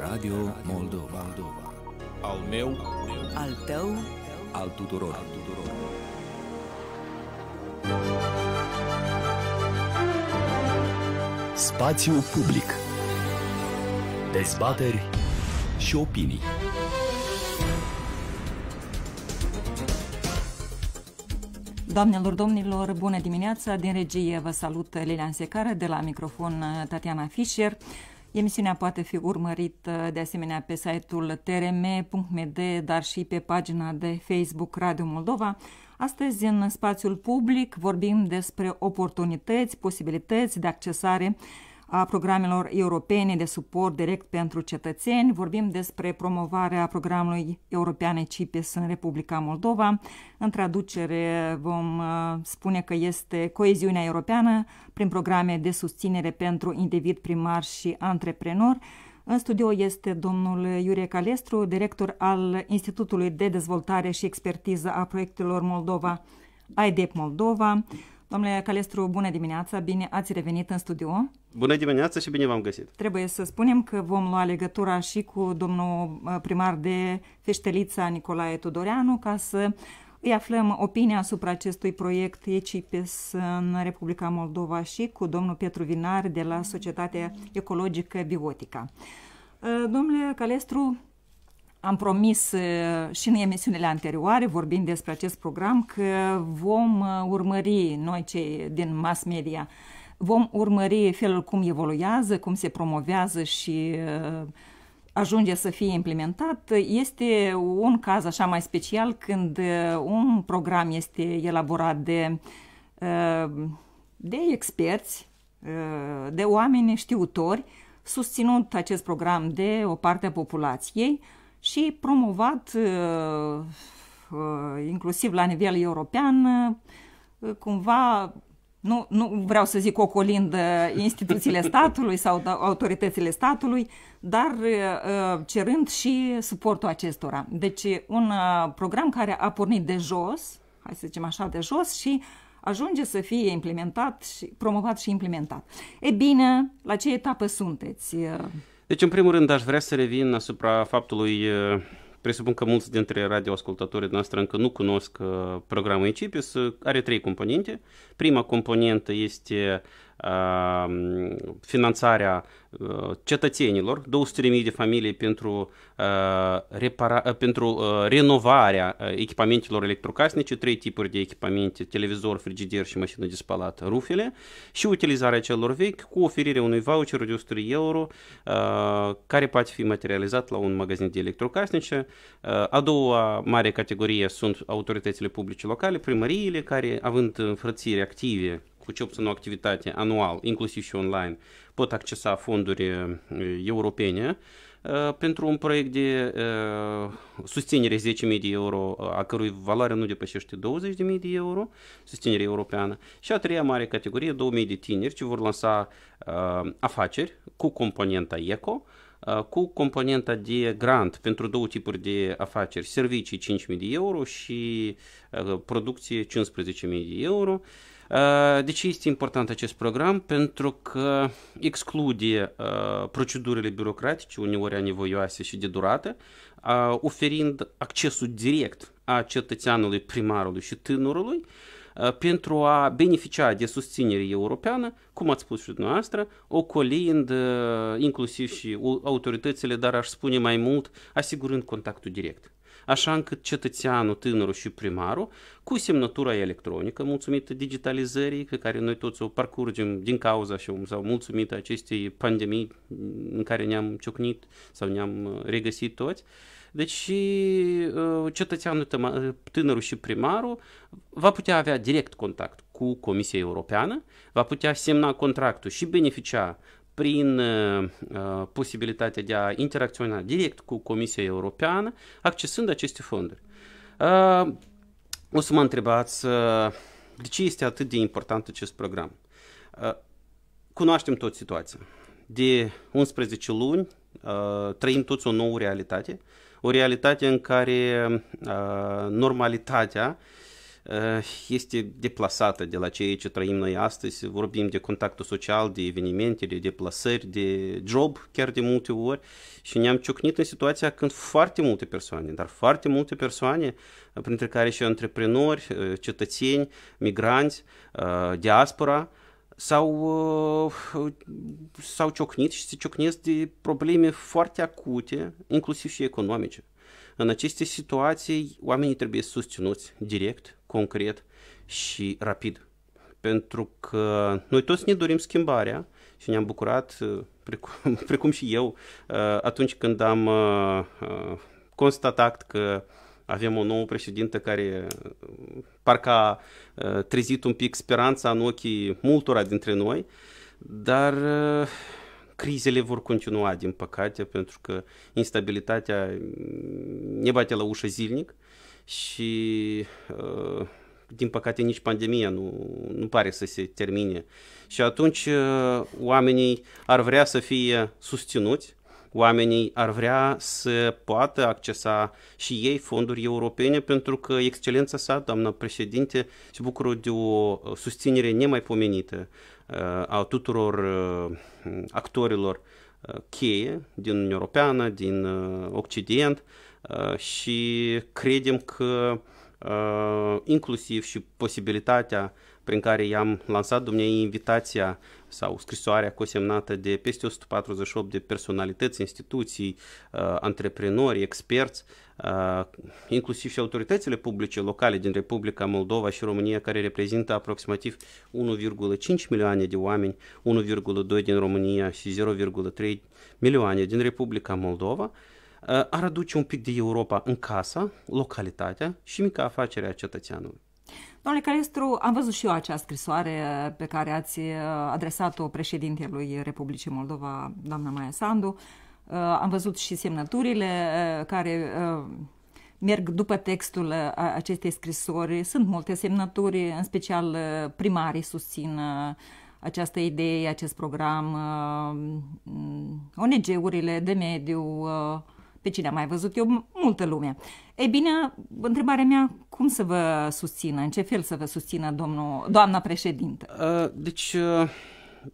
Radio Moldova. Moldova. Al meu, al tău, al tuturor. Al tuturor. Spațiu public. Dezbateri și opinii. Doamnelor, domnilor, bună dimineața! Din regie vă salut Lilian Secară, de la microfon Tatiana Fischer. Emisiunea poate fi urmărită uh, de asemenea pe site-ul trm.md, dar și pe pagina de Facebook Radio Moldova. Astăzi, în spațiul public, vorbim despre oportunități, posibilități de accesare a programelor europene de suport direct pentru cetățeni. Vorbim despre promovarea programului european CIPES în Republica Moldova. În traducere vom uh, spune că este coeziunea europeană prin programe de susținere pentru individ primar și antreprenor. În studio este domnul Iurie Calestru, director al Institutului de Dezvoltare și Expertiză a Proiectelor Moldova, IDEP Moldova. Domnule Calestru, bună dimineața, bine ați revenit în studio. Bună dimineața și bine v-am găsit. Trebuie să spunem că vom lua legătura și cu domnul uh, primar de Feștelița Nicolae Tudoreanu ca să îi aflăm opinia asupra acestui proiect ECIPES în Republica Moldova și cu domnul Petru Vinar de la Societatea Ecologică Biotica. Uh, domnule Calestru, am promis și în emisiunile anterioare, vorbind despre acest program, că vom urmări noi cei din mass media, vom urmări felul cum evoluează, cum se promovează și ajunge să fie implementat. Este un caz așa mai special când un program este elaborat de, de experți, de oameni știutori, susținut acest program de o parte a populației, și promovat uh, uh, inclusiv la nivel european uh, cumva nu, nu vreau să zic ocolind instituțiile statului sau da, autoritățile statului, dar cerând și suportul acestora. Deci un program care a pornit de jos, hai să zicem așa, de jos și ajunge să fie implementat și promovat și implementat. E bine, la ce etapă sunteți? Deci, în primul rând, aș vrea să revin asupra faptului, presupun că mulți dintre radioascultătorii noastre încă nu cunosc uh, programul Incipius, are trei componente. Prima componentă este finanțarea cetățenilor, 200.000 de familii pentru, repara, э, э, pentru renovarea echipamentelor electrocasnice, trei tipuri de echipamente, televizor, frigider și mașină de spălat, rufele, și utilizarea celor vechi cu oferirea unui voucher de 100 euro care poate fi materializat la un magazin de electrocasnice. A doua mare categorie sunt autoritățile publice locale, primăriile, care având înfrățiri active cu cel puțin o activitate anual, inclusiv și online, pot accesa fonduri europene pentru un proiect de susținere 10.000 de euro, a cărui valoare nu depășește 20.000 de euro, susținere europeană. Și a treia mare categorie, 2.000 de tineri ce vor lansa afaceri cu componenta ECO, cu componenta de grant pentru două tipuri de afaceri, servicii 5.000 de euro și producție 15.000 de euro. Uh, Uh, de ce este important acest program? Pentru că exclude uh, procedurile birocratice, uneori anevoioase și de durată, uh, oferind accesul direct a cetățeanului, primarului și tânărului pentru a beneficia de susținere europeană, cum ați spus și dumneavoastră, ocolind inclusiv și autoritățile, dar aș spune mai mult, asigurând contactul direct așa încât cetățeanul, tânărul și primarul, cu semnătura electronică, mulțumită digitalizării pe care noi toți o parcurgem din cauza și sau mulțumită acestei pandemii în care ne-am ciocnit sau ne-am uh, regăsit toți, deci și uh, cetățeanul uh, tânărul și primarul va putea avea direct contact cu Comisia Europeană, va putea semna contractul și beneficia prin uh, uh, posibilitatea de a interacționa direct cu Comisia Europeană, accesând aceste fonduri. Uh, o să mă întrebați de ce este atât de important acest program. Cunoaștem tot situația. De 11 luni trăim toți o nouă realitate, o realitate în care normalitatea uh, este deplasată de la ceea ce trăim noi astăzi. Vorbim de contactul social, de evenimente, de deplasări, de job chiar de multe ori și ne-am ciocnit în situația când foarte multe persoane, dar foarte multe persoane, printre care și antreprenori, cetățeni, migranți, diaspora, s-au, s-au ciocnit și se ciocnesc de probleme foarte acute, inclusiv și economice. În aceste situații, oamenii trebuie susținuți direct, concret și rapid. Pentru că noi toți ne dorim schimbarea și ne-am bucurat, uh, precum, precum și eu, uh, atunci când am uh, constatat că avem o nouă președintă care parcă a trezit un pic speranța în ochii multora dintre noi, dar Crizele vor continua, din păcate, pentru că instabilitatea ne bate la ușă zilnic și uh, din păcate nici pandemia nu, nu pare să se termine. Și atunci uh, oamenii ar vrea să fie susținuți, oamenii ar vrea să poată accesa și ei fonduri europene pentru că excelența sa, doamna președinte, se bucură de o uh, susținere nemaipomenită a э, tuturor э, actorilor э, cheie din Uniunea Europeană, din Occident și credem că inclusiv și posibilitatea uh, prin care i-am lansat dumnei invitația sau scrisoarea cosemnată de peste 148 de personalități, instituții, uh, antreprenori, experți, uh, inclusiv și autoritățile publice locale din Republica Moldova și România, care reprezintă aproximativ 1,5 milioane de oameni, 1,2 din România și 0,3 milioane din Republica Moldova, uh, ar aduce un pic de Europa în casa, localitatea și mica afacerea cetățeanului. Domnule Calestru, am văzut și eu acea scrisoare pe care ați uh, adresat-o președintelui Republicii Moldova, doamna Maia Sandu. Uh, am văzut și semnăturile uh, care merg după textul acestei scrisori. Sunt multe semnături, în special primarii susțin această idee, acest program, mm, ONG-urile de mediu, pe cine am mai văzut eu multă lume. E bine, întrebarea mea, cum să vă susțină, în ce fel să vă susțină domnul, doamna președintă? Uh, deci, uh,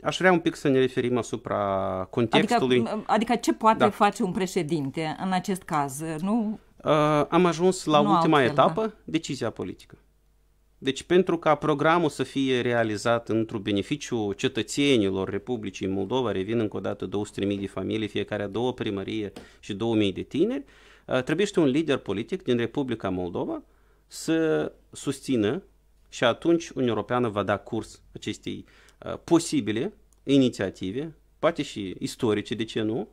aș vrea un pic să ne referim asupra contextului. Adică, adică ce poate da. face un președinte în acest caz? Nu... Uh, am ajuns la nu ultima altfel, da. etapă, da. decizia politică. Deci pentru ca programul să fie realizat într-un beneficiu cetățenilor Republicii Moldova, revin încă o dată 200.000 de familii, fiecare a două primărie și 2.000 de tineri, uh, trebuie un lider politic din Republica Moldova să susțină și atunci Uniunea Europeană va da curs acestei uh, posibile inițiative, poate și istorice, de ce nu,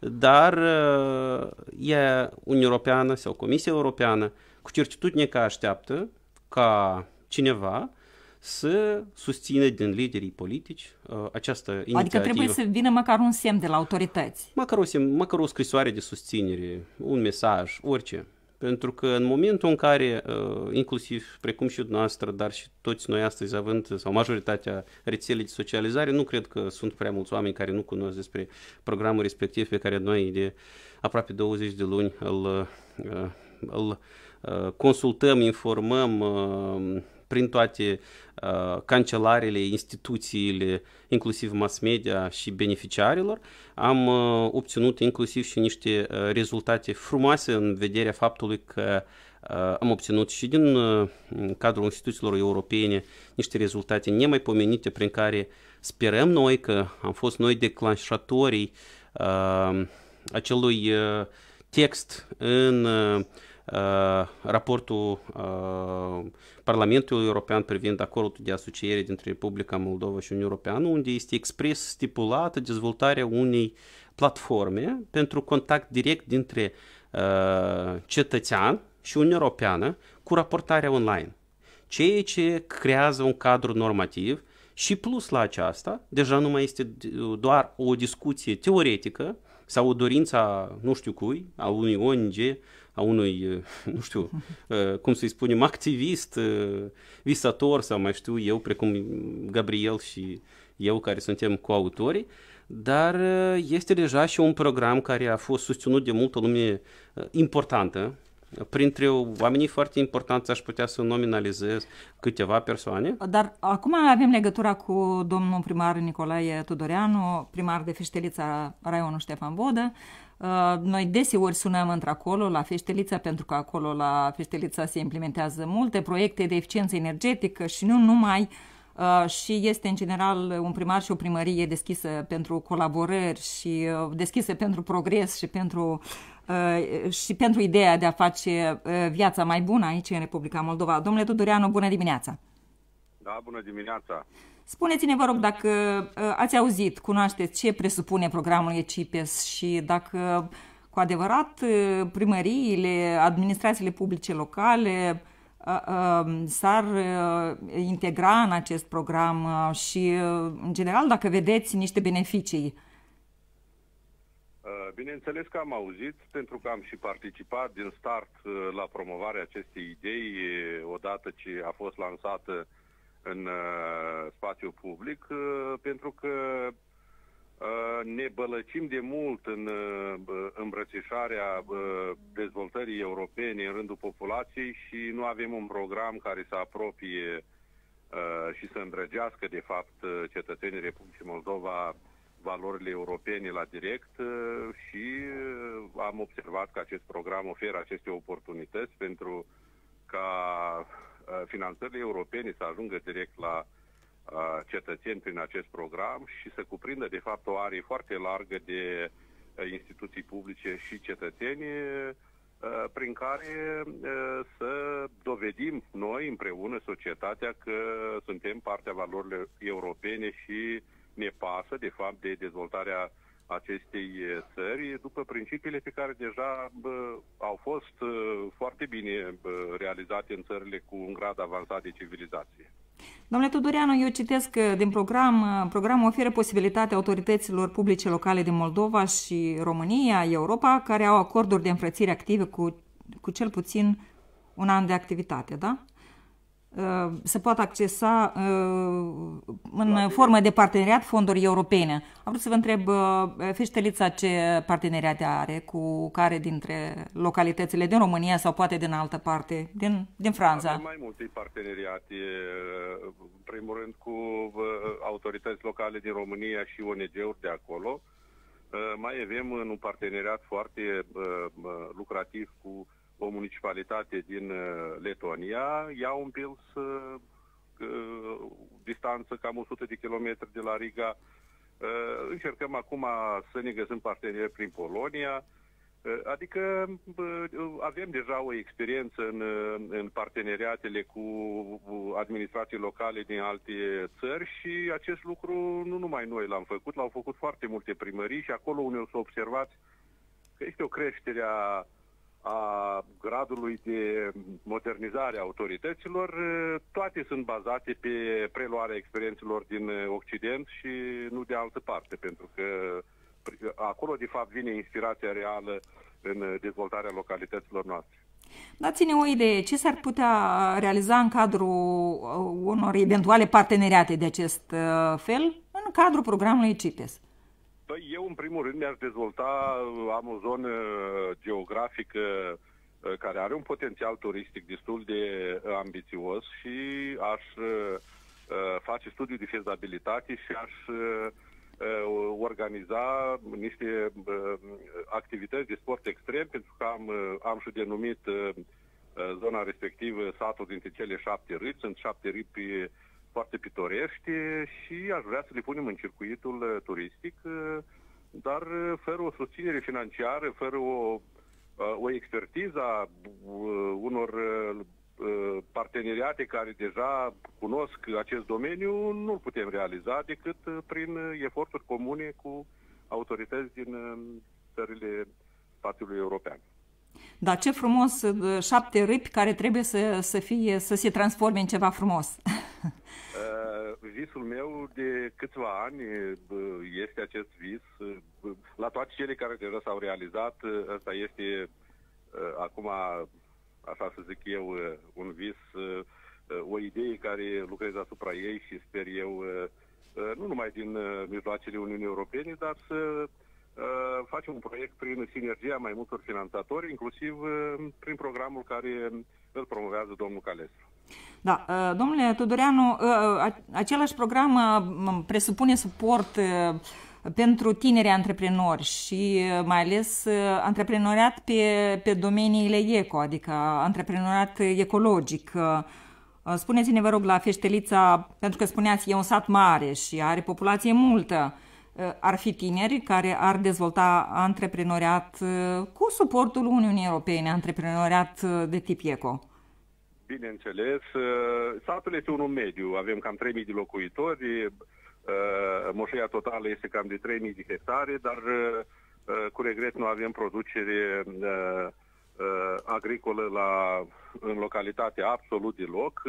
dar uh, e Uniunea Europeană sau Comisia Europeană, cu certitudine că așteaptă ca cineva să susține din liderii politici uh, această inițiativă. Adică trebuie să vină măcar un semn de la autorități. Măcar o, semn, măcar o scrisoare de susținere, un mesaj, orice. Pentru că în momentul în care, uh, inclusiv precum și dumneavoastră, dar și toți noi astăzi având, sau majoritatea rețelei de socializare, nu cred că sunt prea mulți oameni care nu cunosc despre programul respectiv pe care noi de aproape 20 de luni îl, uh, îl uh, consultăm, informăm, uh, prin toate uh, cancelarele, instituțiile, inclusiv mass media și beneficiarilor. Am uh, obținut inclusiv și niște uh, rezultate frumoase în vederea faptului că am obținut și din cadrul instituțiilor europene niște rezultate nemaipomenite prin care sperăm noi că am fost noi declanșatorii acelui text în Uh, raportul uh, Parlamentului European privind acordul de asociere dintre Republica Moldova și Uniunea Europeană, unde este expres stipulată dezvoltarea unei platforme pentru contact direct dintre uh, cetățean și Uniunea Europeană cu raportarea online. Ceea ce creează un cadru normativ și plus la aceasta, deja nu mai este doar o discuție teoretică sau o dorință a nu știu cui, a unui ONG, a unui, nu știu, uh, cum să-i spunem, activist, uh, visator sau mai știu eu, precum Gabriel și eu care suntem coautorii, dar uh, este deja și un program care a fost susținut de multă lume importantă printre oamenii foarte importanți aș putea să nominalizez câteva persoane. Dar acum avem legătura cu domnul primar Nicolae Tudoreanu, primar de Feștelița, raionul Ștefan Bodă. Uh, noi deseori sunăm într-acolo la Feștelița, pentru că acolo la Feștelița se implementează multe proiecte de eficiență energetică și nu numai uh, și este în general un primar și o primărie deschisă pentru colaborări și uh, deschisă pentru progres și pentru uh, Uh, și pentru ideea de a face uh, viața mai bună aici în Republica Moldova. Domnule Tudoreanu, bună dimineața! Da, bună dimineața! Spuneți-ne, vă rog, dacă uh, ați auzit, cunoașteți ce presupune programul ECIPES și dacă cu adevărat primăriile, administrațiile publice locale s-ar integra în acest program și, în general, dacă vedeți niște beneficii Uh, bineînțeles că am auzit, pentru că am și participat din start uh, la promovarea acestei idei, odată ce a fost lansată în uh, spațiu public, pentru că ne bălăcim de mult în îmbrățișarea dezvoltării europene în rândul populației și nu avem un program care să apropie și să îndrăgească, de fapt, cetățenii Republicii Moldova valorile europene la direct uh, și uh, am observat că acest program oferă aceste oportunități pentru ca uh, finanțările europene să ajungă direct la cetățeni prin acest program și să cuprindă de fapt o arie foarte largă de instituții publice și cetățeni prin care să dovedim noi împreună societatea că suntem partea valorilor europene și ne pasă, de fapt, de dezvoltarea acestei țări după principiile pe care deja bă, au fost bă, foarte bine bă, realizate în țările cu un grad avansat de civilizație. Domnule Tudoreanu, eu citesc din program, programul oferă posibilitatea autorităților publice locale din Moldova și România, Europa, care au acorduri de înfrățire active cu, cu cel puțin un an de activitate, da? Uh, să poată accesa uh, în formă de parteneriat fonduri europene. Am vrut să vă întreb, uh, Feștelița, ce parteneriate are cu care dintre localitățile din România sau poate din altă parte, din, din Franța? Avem mai multe parteneriate, în primul rând cu autorități locale din România și ONG-uri de acolo. Mai avem un parteneriat foarte lucrativ cu o municipalitate din uh, Letonia, iau un pils uh, distanță cam 100 de kilometri de la Riga. Uh, încercăm acum să ne găsim parteneri prin Polonia, Adică avem deja o experiență în, în parteneriatele cu administrații locale din alte țări și acest lucru nu numai noi l-am făcut, l-au făcut foarte multe primării și acolo unde o să observați că este o creștere a gradului de modernizare a autorităților, toate sunt bazate pe preluarea experiențelor din Occident și nu de altă parte, pentru că acolo, de fapt, vine inspirația reală în dezvoltarea localităților noastre. Dați-ne o idee, ce s-ar putea realiza în cadrul uh, unor eventuale parteneriate de acest uh, fel în cadrul programului CITES? Păi eu, în primul rând, mi-aș dezvolta, uh, am o zonă geografică Uh, care are un potențial turistic destul de uh, ambițios și aș uh, face studiu de fezabilitate și aș organiza niște activități de sport extrem, pentru că am, am și denumit zona respectivă satul dintre cele șapte râpi, sunt șapte râpi foarte pitorești și aș vrea să le punem în circuitul turistic, dar fără o susținere financiară, fără o Uh, o expertiză a uh, unor uh, parteneriate care deja cunosc acest domeniu, nu putem realiza decât prin eforturi comune cu autorități din țările spațiului european. Dar ce frumos, șapte râpi care trebuie să, să, fie, să se transforme în ceva frumos. visul meu de câțiva ani este acest vis. La toate cele care deja s-au realizat, ăsta este ă, acum, așa să zic eu, ă, un vis, ă, o idee care lucrez asupra ei și sper eu, nu numai din mijloacele Uniunii Europene, dar să facem un proiect prin sinergia mai multor finanțatori, inclusiv prin programul care îl promovează domnul Calestru. Da, uh, domnule Tudoreanu, uh, uh, același program presupune suport pentru tineri antreprenori și mai ales antreprenoriat pe, pe domeniile eco, adică antreprenoriat ecologic. Spuneți-ne, vă rog, la Feștelița, pentru că spuneați e un sat mare și are populație multă, ar fi tineri care ar dezvolta antreprenoriat cu suportul Uniunii Europene, antreprenoriat de tip eco? Bineînțeles. Uh, satul este unul mediu. Avem cam 3.000 de locuitori. Uh, moșia totală este cam de 3.000 de hectare, dar uh, cu regret nu avem producere agricolă la, în localitate absolut deloc.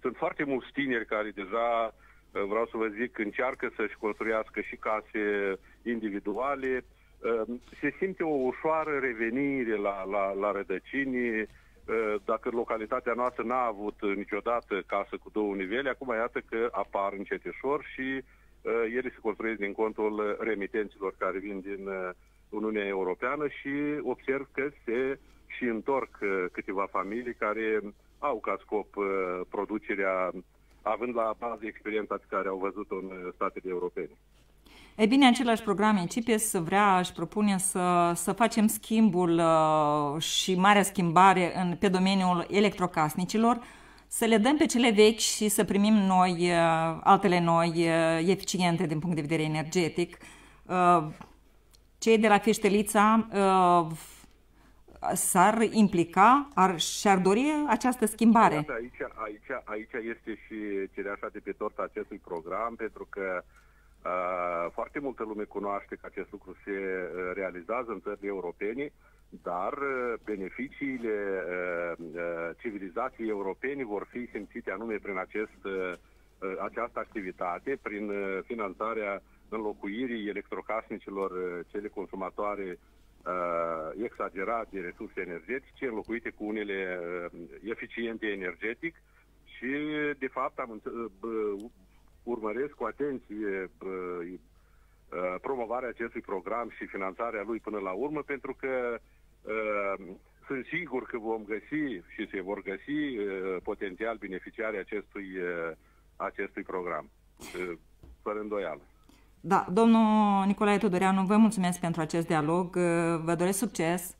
Sunt foarte mulți tineri care deja, vreau să vă zic, încearcă să-și construiască și case individuale. Se simte o ușoară revenire la, la, la rădăcinii, Eh, dacă localitatea noastră n-a avut niciodată casă cu două nivele, acum iată că apar încet ușor și eh, ele se construiesc din contul remitenților care vin din eh, Uniunea Europeană și observ că se și întorc câteva familii care au ca scop producerea, având la bază experiența pe care au văzut-o în statele europene. E bine, același program ICIPES vrea, își propune să, să facem schimbul uh, și marea schimbare în, pe domeniul electrocasnicilor, să le dăm pe cele vechi și să primim noi, uh, altele noi, uh, eficiente din punct de vedere energetic. Cei de la Feștelița s-ar implica ar, și-ar dori această schimbare. Da, da, aici, aici, aici este și cereașa de pe torta acestui program, pentru că uh, Eh, foarte multă lume cunoaște că acest lucru se eh, realizează în țările europene, dar eh, beneficiile civilizației europene vor fi simțite anume prin acest, această activitate, prin finanțarea înlocuirii electrocasnicilor cele consumatoare exagerate exagerat de resurse energetice, înlocuite cu unele eficiente energetic și, de fapt, am, urmăresc cu atenție uh, uh, promovarea acestui program și finanțarea lui până la urmă, pentru că uh, sunt sigur că vom găsi și se vor găsi potențial beneficiari acestui, acestui program, fără îndoială. Da, domnul Nicolae Tudoreanu, vă mulțumesc pentru acest dialog, vă doresc succes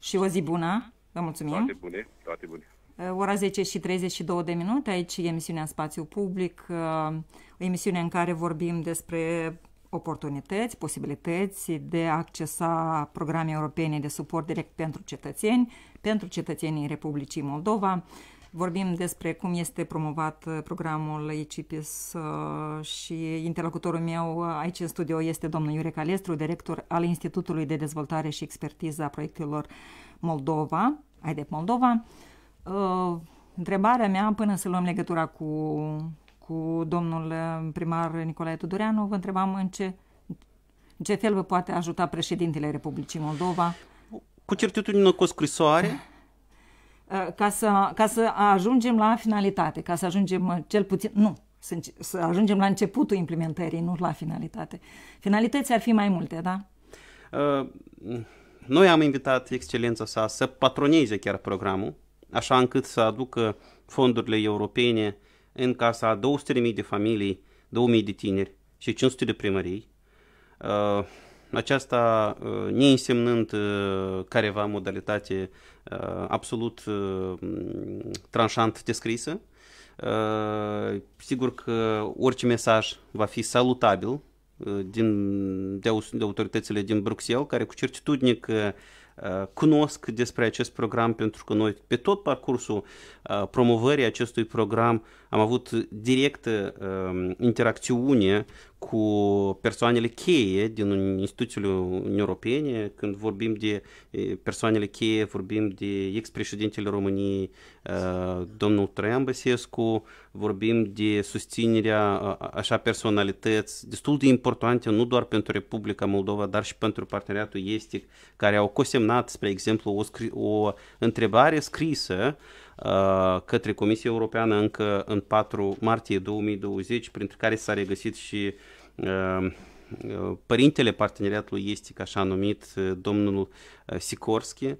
și o zi bună, vă mulțumim. Toate bune, toate bune. Eh, ora 10 și 32 de minute, aici e emisiunea în Spațiu Public, o eh, emisiune în care vorbim despre oportunități, posibilități de a accesa programe europene de suport direct pentru cetățeni, pentru cetățenii Republicii Moldova. Vorbim despre cum este promovat eh, programul ICIPIS și interlocutorul meu aici în studio este domnul Iure Calestru, director al Institutului de Dezvoltare și Expertiză a Proiectelor Moldova, IDEP Moldova. Uh, întrebarea mea, până să luăm legătura cu, cu domnul uh, primar Nicolae Tudoreanu, vă întrebam în ce, în ce fel vă poate ajuta președintele Republicii Moldova. Cu certitudine cu o scrisoare? Uh, ca să, ca să ajungem la finalitate, ca să ajungem cel puțin, nu, să, să ajungem la începutul implementării, nu la finalitate. Finalități ar fi mai multe, da? Uh, noi am invitat excelența sa să patroneze chiar programul așa încât să aducă fondurile europene în casa 200.000 de familii, 2.000 de tineri și 500 de primării, uh, aceasta uh, neînsemnând uh, careva modalitate absolut tranșant descrisă, sigur că orice mesaj va fi salutabil din, de, de autoritățile din Bruxelles, care cu certitudine că Uh, cunosc despre acest program pentru că noi pe tot parcursul uh, promovării acestui program am avut direct uh, ehm, interacțiune cu persoanele cheie din instituțiile Uniunii Europene, când vorbim de persoanele cheie, vorbim de ex-președintele României, uh, domnul Traian Băsescu, vorbim de susținerea uh, așa personalități destul de importante, nu doar pentru Republica Moldova, dar și pentru parteneriatul estic, care au cosemnat, spre exemplu, o, o întrebare scrisă uh, Uh, către Comisia Europeană încă în 4 martie 2020, printre care s-a regăsit și uh, uh, părintele parteneriatului estic, așa numit, domnul Sikorski,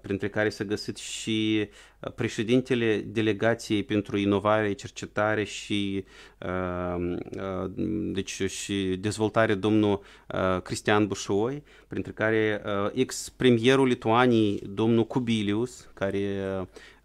printre care s-a găsit și președintele delegației pentru inovare, cercetare și, deci, și dezvoltare, domnul Cristian Bușoi, printre care ex-premierul Lituaniei, domnul Kubilius, care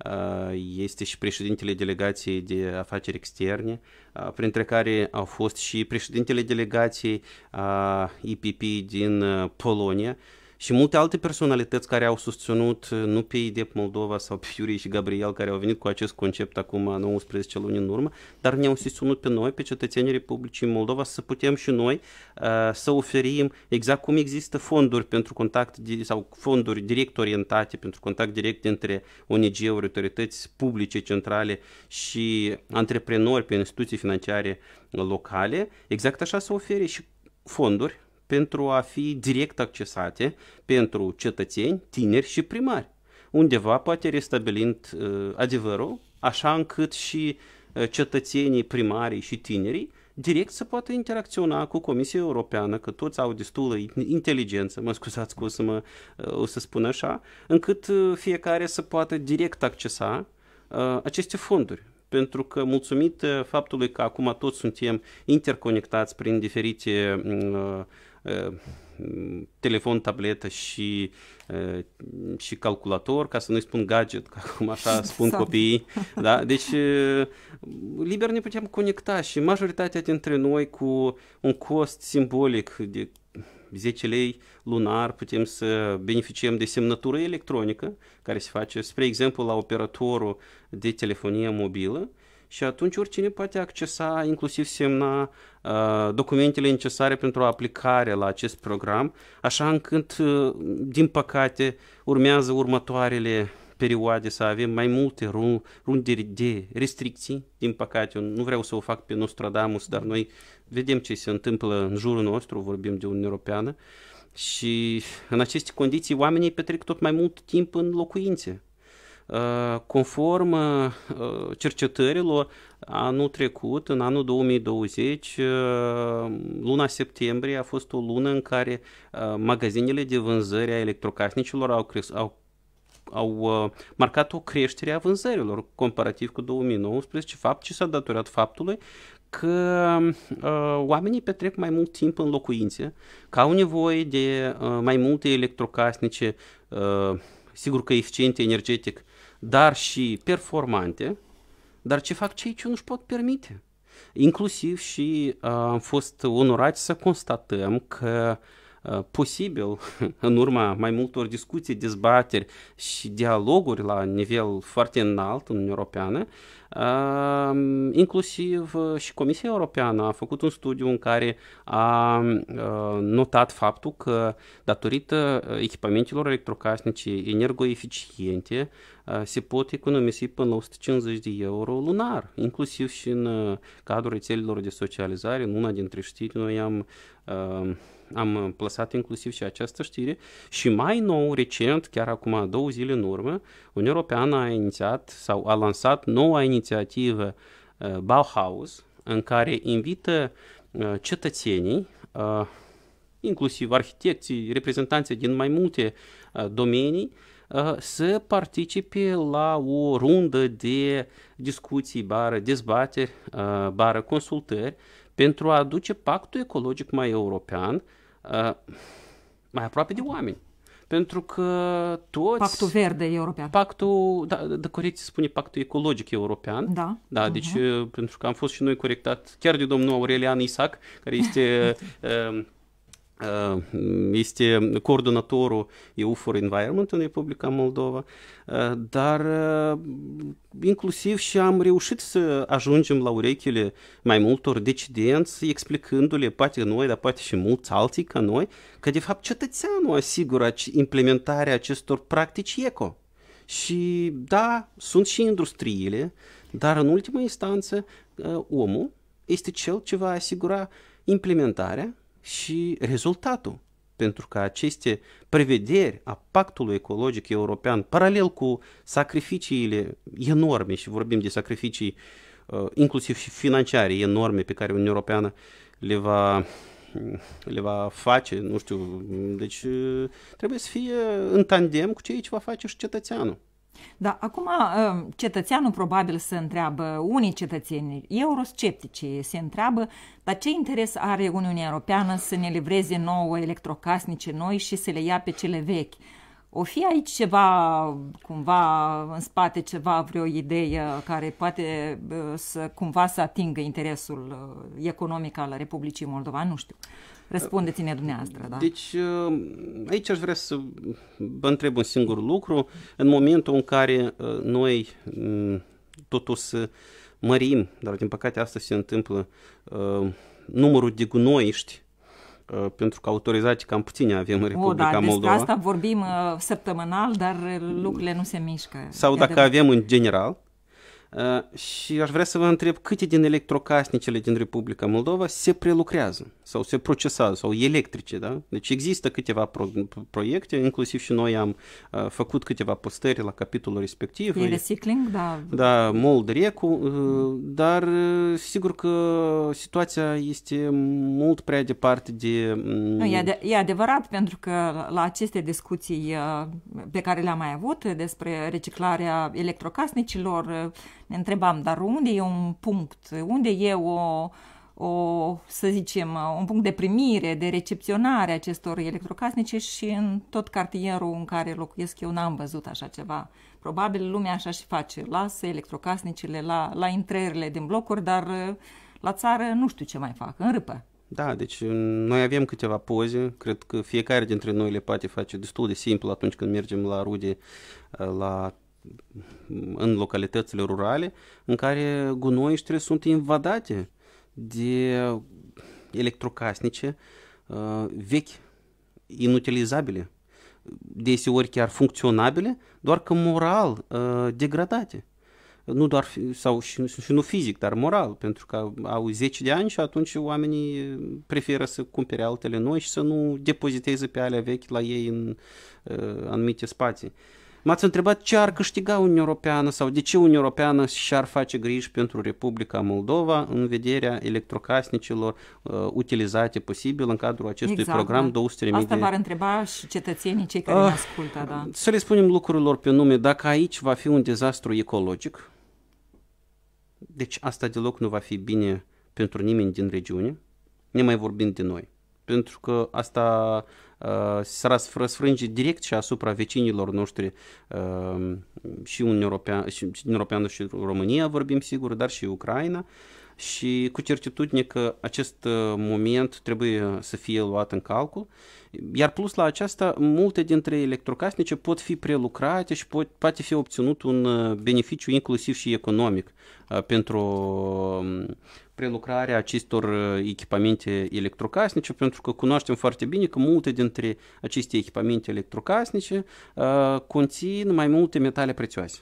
Э, este și președintele delegației de afaceri externe, э, printre care au fost și președintele delegației э, IPP din Polonia, și multe alte personalități care au susținut uh, nu pe IDEP Moldova sau pe Iurie și Gabriel care au venit cu acest concept acum 19 luni în urmă, dar ne-au susținut pe noi, pe cetățenii Republicii Moldova, să putem și noi uh, să oferim exact cum există fonduri pentru contact sau fonduri direct orientate pentru contact direct între ONG-uri, autorități publice centrale și antreprenori pe instituții financiare locale, exact așa să ofere și fonduri pentru a fi direct accesate pentru cetățeni, tineri și primari, undeva poate restabilind uh, adevărul, așa încât și uh, cetățenii, primarii și tinerii direct să poată interacționa cu Comisia Europeană, că toți au destulă inteligență, mă scuzați că o să, mă, uh, o să spun așa, încât fiecare să poată direct accesa aceste fonduri. Pentru că, mulțumit faptului că acum toți suntem interconectați prin diferite uh, Ehm, telefon, tabletă și, ehm, și calculator, ca să nu-i spun gadget, ca cum așa exact. spun copiii. Da? Deci, ehm, liber ne putem conecta și majoritatea dintre noi cu un cost simbolic de 10 lei lunar putem să beneficiem de semnătură electronică care se face, spre exemplu, la operatorul de telefonie mobilă și atunci oricine poate accesa, inclusiv semna uh, documentele necesare pentru aplicare la acest program, așa încât, uh, din păcate, urmează următoarele perioade să avem mai multe runde de restricții, din păcate, eu nu vreau să o fac pe Nostradamus, dar noi vedem ce se întâmplă în jurul nostru, vorbim de Uniunea Europeană, și în aceste condiții oamenii petrec tot mai mult timp în locuințe. Э, conform э, cercetărilor, anul trecut, în anul 2020, э, luna septembrie a fost o lună în care magazinele de vânzări a electrocasnicilor au, cres- au au uh, marcat o creștere a vânzărilor comparativ cu 2019, fapt ce s-a datorat faptului că uh, oamenii petrec mai mult timp în locuințe, că au nevoie de uh, mai multe electrocasnice, uh, sigur că eficiente energetic, uh, dar și performante, dar ce fac cei ce nu-și pot permite. Inclusiv și uh, am fost onorați să constatăm că uh, posibil, în urma mai multor discuții, dezbateri și dialoguri la nivel foarte înalt în Uniunea Europeană, inclusiv și Comisia Europeană a făcut un studiu în care a notat faptul că datorită echipamentelor electrocasnice energoeficiente se pot economisi până la 150 de euro lunar, inclusiv și în cadrul rețelelor de socializare. În una dintre știri noi am am uh, plasat inclusiv și această știre și mai nou, recent, chiar acum două zile în urmă, Uniunea Europeană a inițiat sau a lansat noua inițiativă uh, Bauhaus, în care invită uh, cetățenii, uh, inclusiv arhitecții, reprezentanții din mai multe uh, domenii, uh, să participe la o rundă de discuții, bară, dezbateri, uh, bară, consultări pentru a aduce pactul ecologic mai european Uh, mai aproape de oameni. Pentru că toți... Pactul verde european. Pactul, da, da corect se spune pactul ecologic european. Da. Da, deci, uh-huh. deci pentru că am fost și noi corectat chiar de domnul Aurelian Isac, care este... uh, este coordonatorul EU for Environment în Republica Moldova, dar inclusiv și am reușit să ajungem la urechile mai multor decidenți, explicându-le, poate noi, dar poate și mulți alții ca noi, că de fapt cetățeanul asigură implementarea acestor practici eco. Și da, sunt și industriile, dar în ultima instanță omul este cel ce va asigura implementarea și rezultatul. Pentru că aceste prevederi a pactului ecologic european, paralel cu sacrificiile enorme, și vorbim de sacrificii uh, inclusiv și financiare enorme pe care Uniunea Europeană le va, mm, le va face, nu știu, deci uh, trebuie să fie în tandem cu ceea ce va face și cetățeanul. Da, acum uh, cetățeanul probabil se întreabă, unii cetățeni eurosceptici se întreabă, dar ce interes are Uniunea Europeană să ne livreze nouă electrocasnice noi și să le ia pe cele vechi? O fi aici ceva, cumva, în spate ceva, vreo idee care poate uh, să, cumva să atingă interesul uh, economic al Republicii Moldova? Nu știu. Răspundeți-ne dumneavoastră, da? Deci, uh, aici aș vrea să vă întreb un singur lucru. În momentul în care uh, noi mm, totuși mărim, dar din păcate asta se întâmplă, uh, numărul de gunoiști pentru că autorizați cam puține avem în Republica o, da, Moldova. Despre asta vorbim săptămânal, dar lucrurile nu se mișcă. Sau dacă adevărat. avem în general, Э, și aș vrea să vă întreb câte din electrocasnicele din Republica Moldova se prelucrează sau se procesează sau electrice, da? Deci există câteva pro proiecte, inclusiv și noi am uh, făcut câteva postări la capitolul respectiv. E recycling, da. Da, mold recu, uh, dar uh, sigur că situația este mult prea departe de... Nu, mm, e, ade- e adevărat, pentru că la aceste discuții uh, pe care le-am mai avut despre reciclarea electrocasnicilor, uh, ne întrebam, dar unde e un punct, unde e o, o, să zicem, un punct de primire, de recepționare acestor electrocasnice și în tot cartierul în care locuiesc eu n-am văzut așa ceva. Probabil lumea așa și face, lasă electrocasnicile la, la intrările din blocuri, dar uh, la țară nu știu ce mai fac, în râpă. Da, deci uh, noi avem câteva poze, cred că fiecare dintre noi le poate face destul de simplu atunci când mergem la rude, uh, la în localitățile rurale în care gunoiștile sunt invadate de electrocasnice uh, vechi, inutilizabile, deseori chiar funcționabile, doar că moral uh, degradate. Nu doar, sau și, și nu fizic, dar moral, pentru că au 10 de ani și atunci oamenii preferă să cumpere altele noi și să nu depoziteze pe alea vechi la ei în uh, anumite spații. Uh, M-ați întrebat ce ar câștiga Uniunea Europeană sau de ce Uniunea Europeană și-ar face griji pentru Republica Moldova în vederea electrocasnicilor uh, utilizate posibil în cadrul acestui exact, program da. 200 de... Asta v-ar întreba și cetățenii cei care uh, ne ah, ascultă, da. Să le spunem lucrurilor pe nume, dacă aici va fi un dezastru ecologic, deci asta deloc nu va fi bine pentru nimeni din regiune, ne mai vorbim de noi. Pentru că asta răsfrânge direct și asupra vecinilor noștri și Uniunea Europeană și, Europeană și România vorbim sigur, dar și Ucraina și cu certitudine că acest moment trebuie să fie luat în calcul iar plus la aceasta, multe dintre electrocasnice pot fi prelucrate și pot, poate fi obținut un uh, beneficiu inclusiv și economic uh, pentru um, prelucrarea acestor uh, echipamente electrocasnice, pentru că cunoaștem foarte bine că multe dintre aceste echipamente electrocasnice conțin mai multe metale prețioase.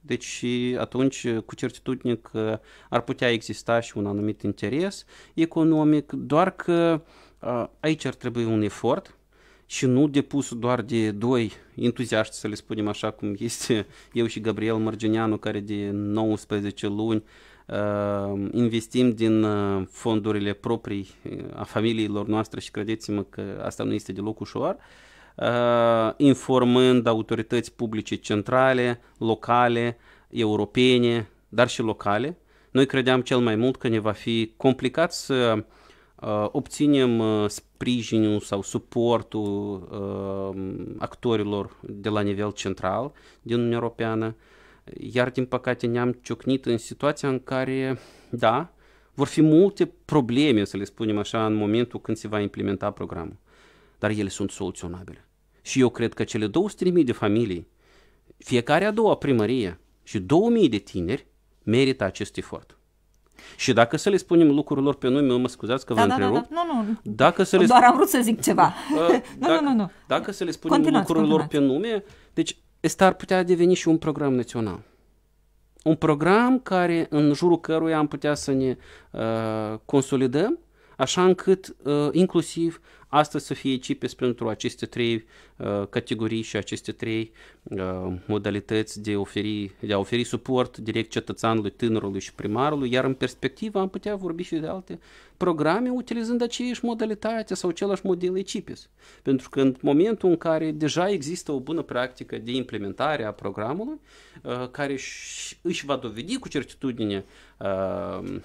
Deci atunci, cu certitudine că ar putea exista și un anumit interes economic, doar că uh, Uh, aici ar trebui un efort și nu depus doar de doi entuziaști, să le spunem așa cum este eu și Gabriel Mărgineanu, care de 19 luni uh, investim din uh, fondurile proprii a familiilor noastre și credeți-mă că asta nu este deloc ușor, informând autorități publice centrale, locale, europene, dar și locale. Noi credeam cel mai mult că ne va fi complicat să Uh, obținem uh, sprijinul sau suportul uh, actorilor de la nivel central din Uniunea Europeană, iar din păcate ne-am ciocnit în situația în care, da, vor fi multe probleme, să le spunem așa, în momentul când se va implementa programul, dar ele sunt soluționabile. Și eu cred că cele 200.000 de familii, fiecare a doua primărie și 2.000 de tineri merită acest efort. Și dacă să le spunem lucrurilor pe nume, mă scuzați că da, vă da, da, da întrerup. Da, da. Nu, nu. Dacă să le Doar am vrut să zic ceva. dacă, uh, nu, nu, nu, nu. Dacă să le spunem continuați, lucrurilor continuați. pe nume, deci ăsta ar putea deveni și un program național. Un program care, în jurul căruia am putea să ne uh, consolidăm, așa încât uh, inclusiv uh, astăzi să fie echipe pentru aceste trei uh, categorii și aceste trei uh, modalități de, oferi, de a oferi suport direct cetățanului, tânărului și primarului, iar în perspectivă am putea vorbi și de alte programe utilizând aceeași modalitate sau același model ECIPIS. Pentru că în momentul în care deja există o bună practică de implementare a programului, uh, care își va dovedi cu certitudine uh,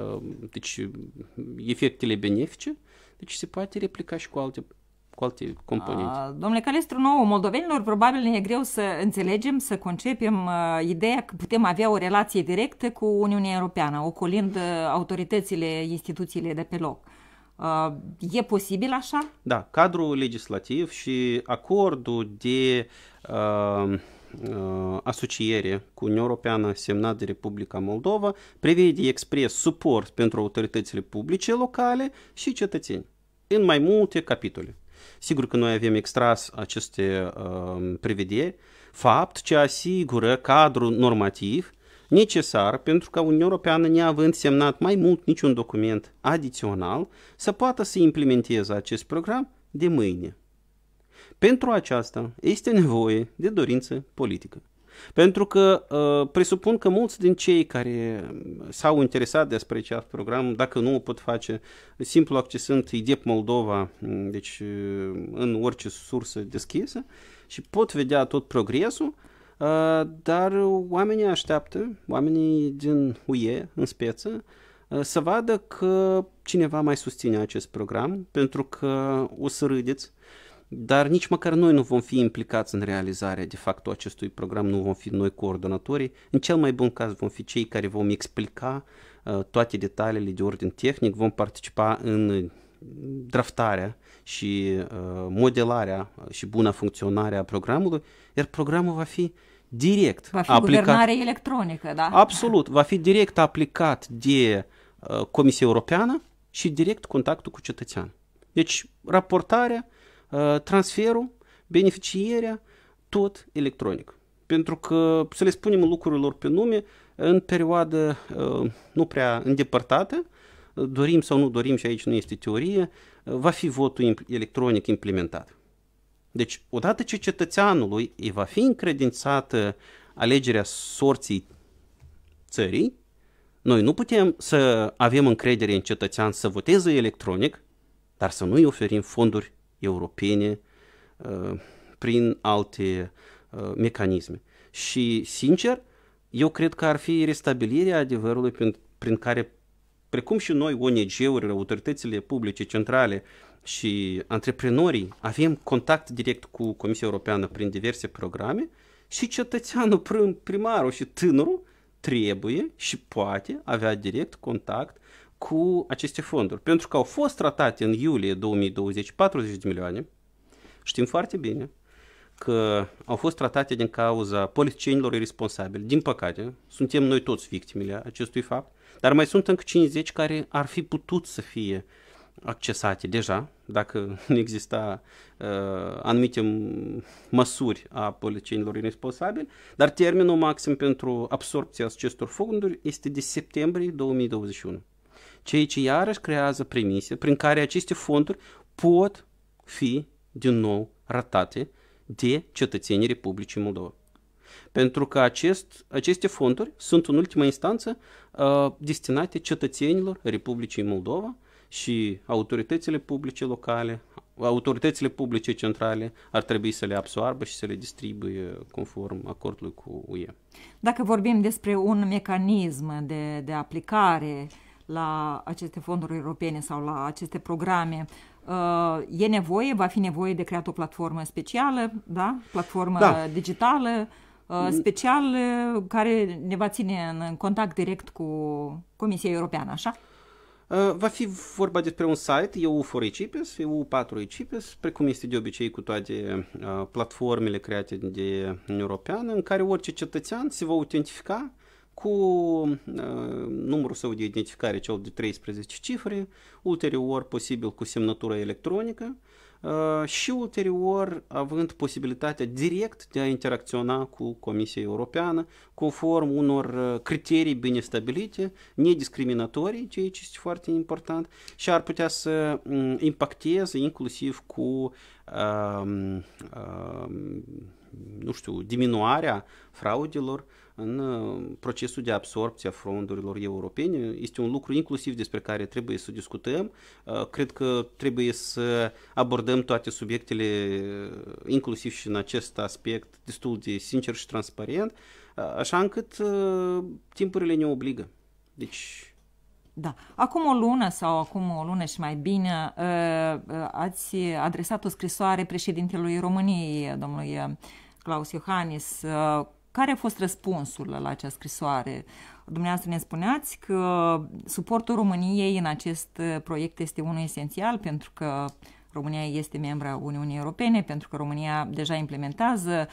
uh, deci, efectele benefice, deci se poate replica și cu alte cu alte componente. A, domnule Calestru, nouă moldovenilor probabil ne e greu să înțelegem, să concepem uh, ideea că putem avea o relație directă cu Uniunea Europeană, ocolind uh, autoritățile, instituțiile de pe loc. Uh, e posibil așa? Da, cadrul legislativ și acordul de uh, asociere cu Uniunea Europeană semnat de Republica Moldova prevede expres suport pentru autoritățile publice locale și cetățeni în mai multe capitole. Sigur că noi avem extras aceste uh, prevederi, fapt ce asigură cadrul normativ necesar pentru ca Uniunea Europeană, neavând semnat mai mult niciun document adițional, să poată să implementeze acest program de mâine. Pentru aceasta este nevoie de dorință politică. Pentru că uh, presupun că mulți din cei care uh, s-au interesat despre acest program, dacă nu o pot face, simplu accesând IDEP Moldova, mm, deci uh, în orice sursă deschisă, și pot vedea tot progresul, uh, dar oamenii așteaptă, oamenii din UE, în speță, uh, să vadă că cineva mai susține acest program, pentru că o să râdeți, dar nici măcar noi nu vom fi implicați în realizarea de fapt acestui program, nu vom fi noi coordonatorii, în cel mai bun caz vom fi cei care vom explica uh, toate detaliile de ordin tehnic, vom participa în draftarea și uh, modelarea și buna funcționare a programului, iar programul va fi direct va fi aplicat. guvernare electronică, da? Absolut, va fi direct aplicat de uh, Comisia Europeană și direct contactul cu cetățean. Deci, raportarea, transferul, beneficierea, tot electronic. Pentru că, să le spunem lucrurilor pe nume, în perioadă nu э, prea îndepărtată, dorim sau nu dorim, și aici nu este teorie, va fi votul electronic implementat. Deci, odată ce cetățeanului îi va fi încredințată alegerea sorții țării, noi nu putem să avem încredere în cetățean să voteze electronic, dar să nu-i oferim fonduri europene uh, prin alte uh, mecanisme. Și, sincer, eu cred că ar fi restabilirea adevărului prin, prin care, precum și noi, ONG-urile, autoritățile publice, centrale și antreprenorii, avem contact direct cu Comisia Europeană prin diverse programe și cetățeanul, primarul și tânărul trebuie și poate avea direct contact cu aceste fonduri. Pentru că au fost tratate în iulie 2020 40 de milioane, știm foarte bine că au fost tratate din cauza politicienilor irresponsabili. Din păcate, suntem noi toți victimele acestui fapt, dar mai sunt încă 50 care ar fi putut să fie accesate deja, dacă nu exista uh, anumite măsuri a politicienilor irresponsabili, dar termenul maxim pentru absorpția acestor fonduri este de septembrie 2021 ceea ce iarăși creează premise prin care aceste fonduri pot fi din nou ratate de cetățenii Republicii Moldova. Pentru că acest, aceste fonduri sunt în ultima instanță uh, destinate cetățenilor Republicii Moldova și autoritățile publice locale, autoritățile publice centrale ar trebui să le absorbe și să le distribuie conform acordului cu UE. Dacă vorbim despre un mecanism de, de aplicare la aceste fonduri europene sau la aceste programe, uh, e nevoie, va fi nevoie de creat o platformă specială, da? platformă da. digitală, uh, mm. special, uh, care ne va ține în contact direct cu Comisia Europeană, așa? Va fi vorba despre un site EU4 Ecipes, EU4 Ecipes, precum este de obicei cu toate platformele create de Uniunea Europeană, în care orice cetățean se va autentifica uh, cu uh, numărul său de identificare cel de 13 cifre, ulterior posibil cu semnătura electronică uh, și ulterior având posibilitatea direct de a interacționa cu Comisia Europeană conform unor uh, criterii bine stabilite, nediscriminatorii, ceea ce este foarte important și ar putea să mm, impacteze inclusiv cu um, um, nu știu, diminuarea fraudelor în uh, procesul de absorpție a fondurilor europene. Este un lucru inclusiv despre care trebuie să discutăm. Uh, cred că trebuie să abordăm toate subiectele, uh, inclusiv și în acest aspect, destul de sincer și transparent, așa încât timpurile ne obligă. Deci da. Acum o lună sau acum o lună și mai bine ă, ă, ați adresat o scrisoare președintelui României, domnului Claus Iohannis. Ă, care a fost răspunsul la acea scrisoare? Dumneavoastră ne spuneați că suportul României în acest proiect este unul esențial pentru că România este membra Uniunii Europene, pentru că România deja implementează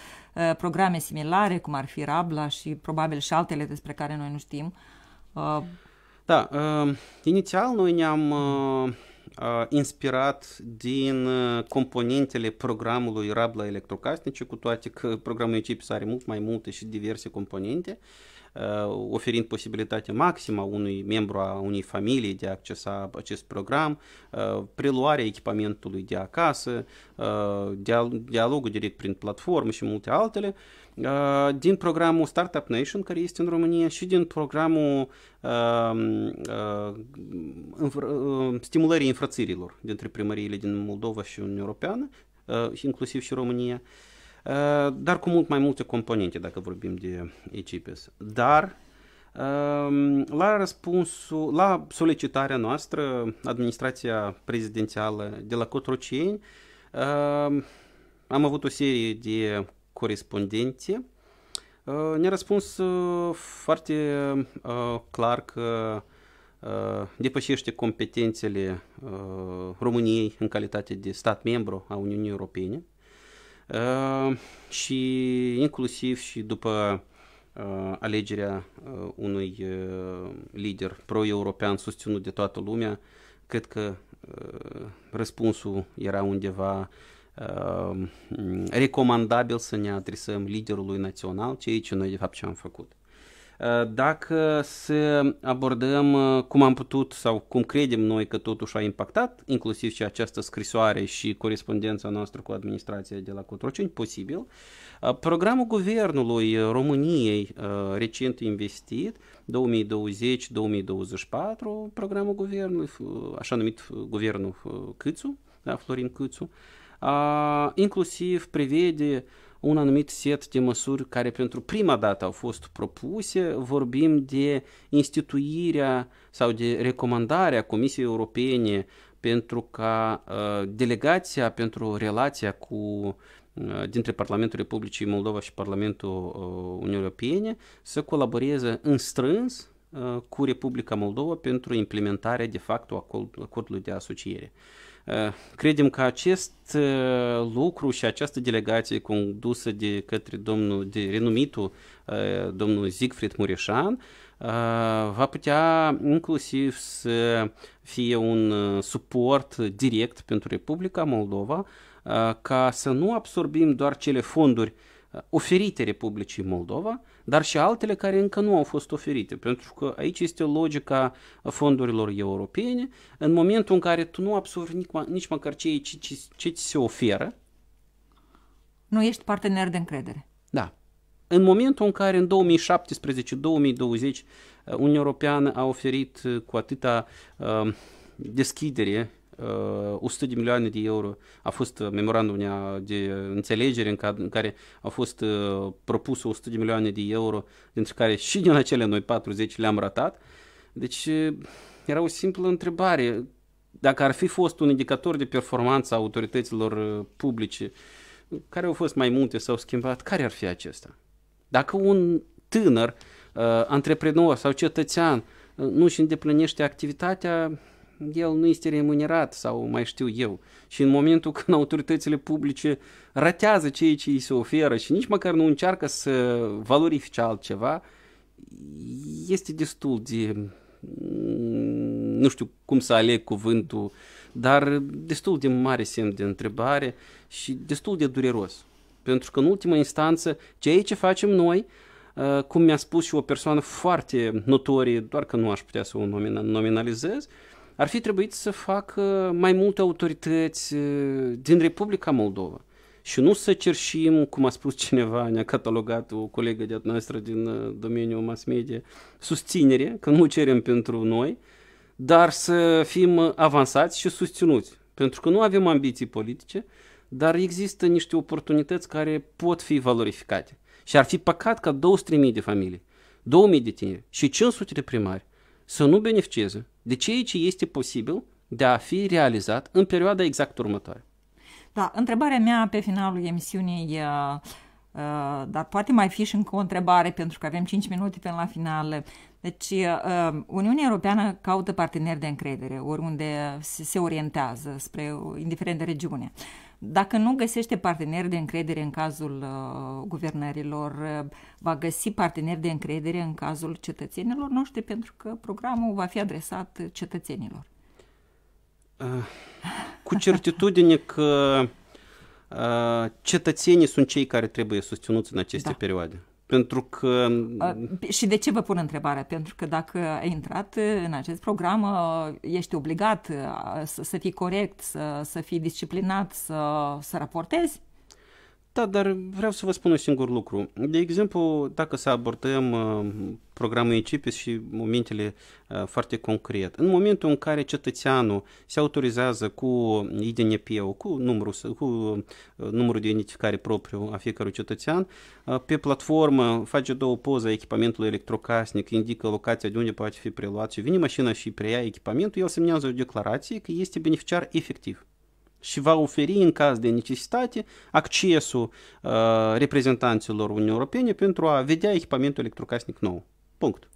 programe similare, cum ar fi Rabla și probabil și altele despre care noi nu știm. Uh, da, uh, inițial noi ne-am uh, uh, inspirat din componentele programului Rabla Electrocasnice, cu toate că programul ECPS are mult mai multe și diverse componente, uh, oferind posibilitatea maximă unui membru a unei familii de a accesa acest program, uh, preluarea echipamentului de acasă, uh, dialogul direct prin platformă și multe altele. Uh, Uh, din programul Startup Nation, care este în România, și din programul um, uh, uh, stimulării infrațirilor dintre primăriile din Moldova și Uniunea Europeană, inclusiv și România, dar cu mult mai multe componente dacă vorbim de ECPS. Dar um, la răspunsul, la solicitarea noastră, administrația prezidențială de la Cotroceni, um, am avut o serie de corespondente. Uh, ne-a răspuns uh, foarte uh, clar că depășește competențele României în calitate de stat membru a Uniunii Europene și inclusiv și după alegerea unui lider pro-european susținut de toată lumea, cred că răspunsul era undeva recomandabil să ne adresăm liderului național, ceea ce noi de fapt ce am făcut. Dacă să abordăm cum am putut sau cum credem noi că totuși a impactat, inclusiv și această scrisoare și corespondența noastră cu administrația de la Cotroceni, posibil, programul Guvernului României recent investit 2020-2024, programul Guvernului, așa numit Guvernul Câțu, da, Florin Câțu, uh, inclusiv prevede un anumit set de măsuri care pentru prima dată au fost propuse. Vorbim de instituirea sau de recomandarea Comisiei Europene pentru ca delegația pentru relația cu dintre Parlamentul Republicii Moldova și Parlamentul Uniunii Europene să colaboreze în strâns cu Republica Moldova pentru implementarea de facto acordului de asociere. Э, Credem că acest э, lucru și această delegație condusă de către domnul, de renumitul domnul Siegfried Mureșan, va putea inclusiv să fie un suport direct pentru Republica Moldova ca să nu absorbim doar cele fonduri oferite Republicii Moldova, dar și altele care încă nu au fost oferite, pentru că aici este logica fondurilor europene. În momentul în care tu nu absorbi nici, nici măcar ce, ce, ce, ce ți se oferă, nu ești partener de încredere. Da. În momentul în care în 2017-2020 Uniunea Europeană a oferit uh, cu atâta uh, deschidere 100 uh, de milioane de euro. A fost uh, memorandum de înțelegere în care au fost uh, propus 100 de milioane de euro, dintre care și din acele noi 40 le-am ratat. Deci era o simplă întrebare. Dacă ar fi fost un indicator de performanță a autorităților publice, care au fost mai multe, s-au schimbat, care ar fi acesta? Dacă un tânăr, antreprenor sau cetățean nu își îndeplinește activitatea, el nu este remunerat sau mai știu eu. Și în momentul când autoritățile publice ratează ceea ce îi se oferă și nici măcar nu încearcă să valorifice altceva, este destul de, nu știu cum să aleg cuvântul, dar destul de mare semn de întrebare și destul de dureros. Pentru că în ultima instanță, ceea ce facem noi, uh, cum mi-a spus și o persoană foarte notorie, doar că nu aș putea să o nominalizez, ar fi trebuit să facă mai multe autorități uh, din Republica Moldova. Și nu să cerșim, cum a spus cineva, ne-a catalogat o colegă de-a noastră din uh, domeniul mass media, susținere, că nu cerem pentru noi, dar să fim avansați și susținuți. Pentru că nu avem ambiții politice, dar există niște oportunități care pot fi valorificate. Și ar fi păcat ca 200.000 de familii, 2.000 de tineri și 500 de primari să nu beneficieze de ceea ce este posibil de a fi realizat în perioada exact următoare. Da, întrebarea mea pe finalul emisiunii, uh, uh, dar poate mai fi și încă o întrebare, pentru că avem 5 minute până la final. Deci, uh, uh, Uniunea Europeană caută parteneri de încredere, oriunde se, se orientează, spre uh, indiferent de regiune. Uh, dacă nu găsește parteneri de încredere în cazul uh, guvernărilor, uh, va găsi parteneri de încredere în cazul cetățenilor noștri, pentru că programul va fi adresat cetățenilor. Uh, cu certitudine că uh, cetățenii sunt cei care trebuie susținuți în aceste da. perioade. Pentru că... Și de ce vă pun întrebarea? Pentru că dacă ai intrat în acest program, ă, ești obligat ă, să, să fii corect, să, să fii disciplinat, să, să raportezi da, dar vreau să vă spun un singur lucru. De exemplu, dacă să abordăm uh, programul INCIPIS și momentele uh, foarte concret, în momentul în care cetățeanul se autorizează cu IDNP-ul, cu numărul, cu uh, numărul de identificare propriu a fiecărui cetățean, pe platformă face două poze a echipamentului electrocasnic, indică locația de unde poate fi preluat și vine mașina și preia echipamentul, el semnează o declarație că este beneficiar efectiv și va oferi în caz de necesitate accesul uh, reprezentanților Uniunii Europene pentru a vedea echipamentul electrocasnic nou. Punct.